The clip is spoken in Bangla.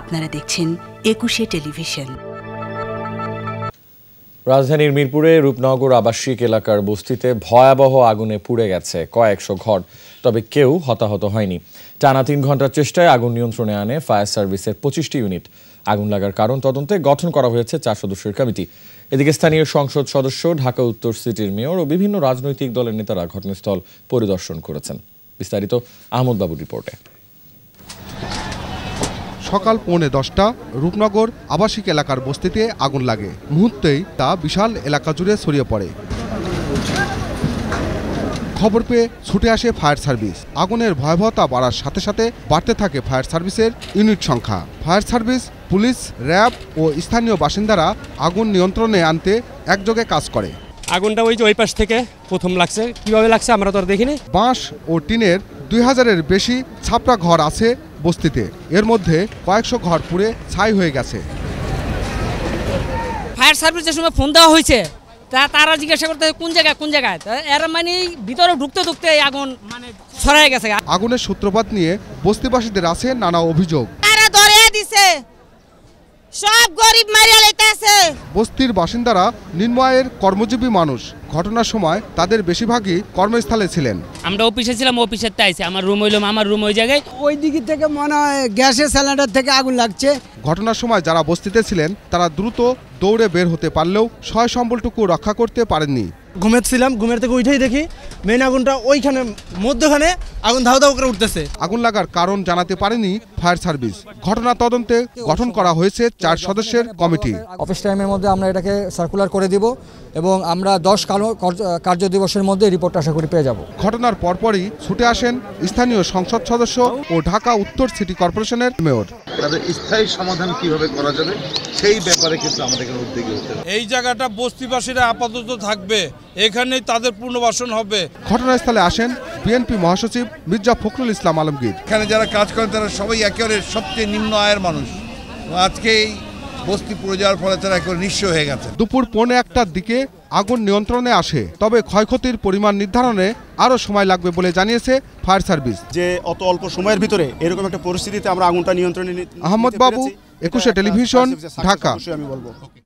আপনারা দেখছেন একুশে টেলিভিশন রাজধানীর মিরপুরে রূপনগর আবাসিক এলাকার বস্তিতে ভয়াবহ আগুনে পুড়ে গেছে কয়েকশো ঘর তবে কেউ হতাহত হয়নি টানা তিন ঘন্টার চেষ্টায় আগুন নিয়ন্ত্রণে আনে ফায়ার সার্ভিসের পঁচিশটি ইউনিট আগুন লাগার কারণ তদন্তে গঠন করা হয়েছে চার সদস্যের কমিটি এদিকে স্থানীয় সংসদ সদস্য ঢাকা উত্তর সিটির মেয়র ও বিভিন্ন রাজনৈতিক দলের নেতারা ঘটনাস্থল পরিদর্শন করেছেন বিস্তারিত আহমদবাবুর রিপোর্টে সকাল পৌনে দশটা রূপনগর আবাসিক এলাকার বস্তিতে আগুন লাগে মুহূর্তেই তা বিশাল এলাকা জুড়ে ছড়িয়ে পড়ে খবর পেয়ে ছুটে আসে ফায়ার সার্ভিস আগুনের ভয়াবহতা বাড়ার সাথে সাথে বাড়তে থাকে ফায়ার সার্ভিসের ইউনিট সংখ্যা ফায়ার সার্ভিস পুলিশ র্যাব ও স্থানীয় বাসিন্দারা আগুন নিয়ন্ত্রণে আনতে একযোগে কাজ করে আগুনটা ওই যে ওই পাশ থেকে প্রথম লাগছে কিভাবে লাগছে আমরা তো আর দেখিনি বাঁশ ও টিনের দুই হাজারের বেশি ছাপড়া ঘর আছে বস্তিতে এর মধ্যে কয়েকশো ঘর পুড়ে ছাই হয়ে গেছে ফায়ার সার্ভিস যে সময় ফোন দেওয়া হয়েছে তা তারা জিজ্ঞাসা করতে কোন জায়গায় কোন জায়গায় এর মানে ভিতরে ঢুকতে ঢুকতে আগুন মানে ছড়াই গেছে আগুনের সূত্রপাত নিয়ে বস্তিবাসীদের আছে নানা অভিযোগ তারা ধরে দিছে সব গরিব মারিয়া হয়েছে বস্তির বাসিন্দারা নির্ময়ের কর্মজীবী মানুষ ঘটনার সময় তাদের বেশিরভাগই কর্মস্থলে ছিলেন আমরা অফিসে ছিলাম অফিসে তাইছে আমার রুম হইলো আমার রুম ওই জায়গায় ওই দিক থেকে মনে হয় গ্যাসের সিলিন্ডার থেকে আগুন লাগছে ঘটনার সময় যারা বস্তিতে ছিলেন তারা দ্রুত দৌড়ে বের হতে পারলেও সয় সম্বলটুকু রক্ষা করতে পারেননি ঘুমেছিলাম ঘুমের থেকে উঠেই দেখি মেন আগুনটা ওইখানে মধ্যখানে আগুন ধাও ধাও করে উঠতেছে আগুন লাগার কারণ জানাতে পারেনি ফায়ার সার্ভিস ঘটনা তদন্তে গঠন করা হয়েছে চার সদস্যের কমিটি অফিস টাইমের মধ্যে আমরা এটাকে সার্কুলার করে দিব এবং আমরা দশ কার্য দিবসের মধ্যে রিপোর্ট আশা করি পেয়ে যাব ঘটনার পরপরই ছুটে আসেন স্থানীয় সংসদ সদস্য ও ঢাকা উত্তর সিটি কর্পোরেশনের মেয়র তাদের স্থায়ী সমাধান কিভাবে করা যাবে সেই ব্যাপারে কিন্তু আমাদের এখানে উদ্যোগী হতে এই জায়গাটা বস্তিবাসীরা আপাতত থাকবে এখানেই তাদের পুনর্বাসন হবে ঘটনাস্থলে আসেন বিএনপি মহাসচিব মির্জা ফখরুল ইসলাম আলমগীর এখানে যারা কাজ করেন তারা সবাই একেবারে সবচেয়ে নিম্ন আয়ের মানুষ আজকেই বস্তি পুরো যাওয়ার ফলে তারা একেবারে নিঃস্ব হয়ে গেছে দুপুর পৌনে একটার দিকে আগুন নিয়ন্ত্রণে আসে তবে ক্ষয়ক্ষতির পরিমাণ নির্ধারণে আরও সময় লাগবে বলে জানিয়েছে ফায়ার সার্ভিস যে অত অল্প সময়ের ভিতরে এরকম একটা পরিস্থিতিতে আমরা আগুনটা নিয়ন্ত্রণে আহমদ বাবু একুশে টেলিভিশন ঢাকা আমি বলবো